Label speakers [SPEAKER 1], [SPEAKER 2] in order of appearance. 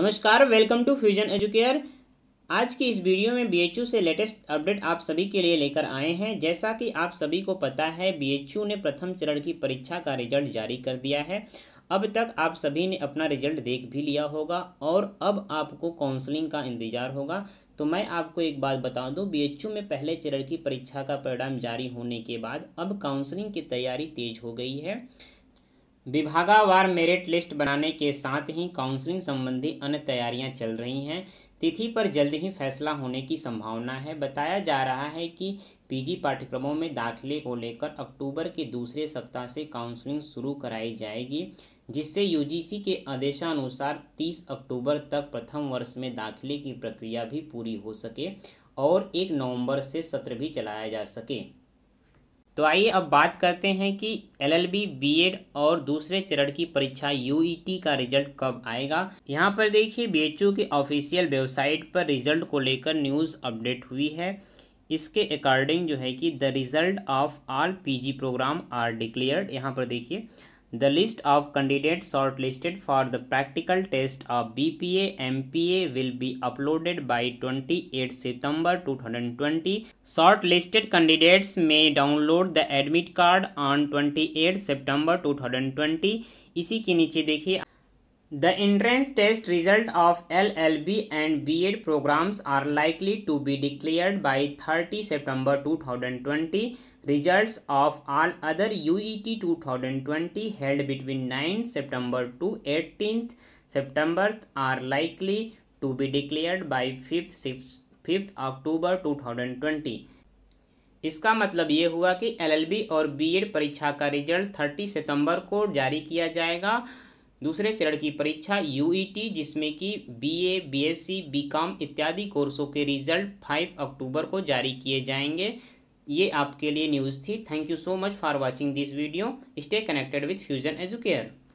[SPEAKER 1] नमस्कार welcome to fusion educare आज की इस वीडियो में बीएचयू से लेटेस्ट अपडेट आप सभी के लिए लेकर आए हैं जैसा कि आप सभी को पता है बीएचयू ने प्रथम चरण की परीक्षा का रिजल्ट जारी कर दिया है अब तक आप सभी ने अपना रिजल्ट देख भी लिया होगा और अब आपको काउंसलिंग का इंतजार होगा तो मैं आपको एक बात बता दूं बीएचयू में पहले चरण की परीक्षा का परिणाम जारी होने के बाद अब काउंसलिंग की तैयारी तेज हो गई है विभागावार मेरिट लिस्ट बनाने के साथ ही काउंसलिंग संबंधी अन्य तैयारियां चल रही हैं तिथि पर जल्द ही फैसला होने की संभावना है बताया जा रहा है कि पीजी पाठ्यक्रमों में दाखिले को लेकर अक्टूबर के दूसरे सप्ताह से काउंसलिंग शुरू कराई जाएगी जिससे यूजीसी के आदेशानुसार 30 अक्टूबर तक प्रथम वर्ष में दाखिले की प्रक्रिया भी पूरी हो सके और एक नवम्बर से सत्र भी चलाया जा सके तो आइए अब बात करते हैं कि एलएलबी बीएड और दूसरे चरण की परीक्षा यूईटी का रिजल्ट कब आएगा यहाँ पर देखिए बीएचयू की ऑफिशियल वेबसाइट पर रिजल्ट को लेकर न्यूज़ अपडेट हुई है इसके अकॉर्डिंग जो है कि the result of all PG program are declared यहाँ पर देखिए The list of candidates shortlisted for the practical test of BPA MPA will be uploaded by 28 September 2020. Shortlisted candidates may download the admit card on 28 September 2020 इसी के नीचे देखिए the entrance test result of L L B and B Ed programs are likely to be declare by thirty September two thousand twenty result of all other U E T two thousand twenty held between ninth September to eighteenth September are likely to be declare by fifth fifth October two thousand twenty इसका मतलब ये हुआ कि L L B और B Ed परीक्षा का result thirty सितम्बर को जारी किया जाएगा दूसरे चरण की परीक्षा यू e जिसमें कि B A B S C B इत्यादि कोर्सों के रिजल्ट फाइव अक्टूबर को जारी किए जाएंगे ये आपके लिए न्यूज़ थी thank you so much for watching this video stay connected with Fusion educare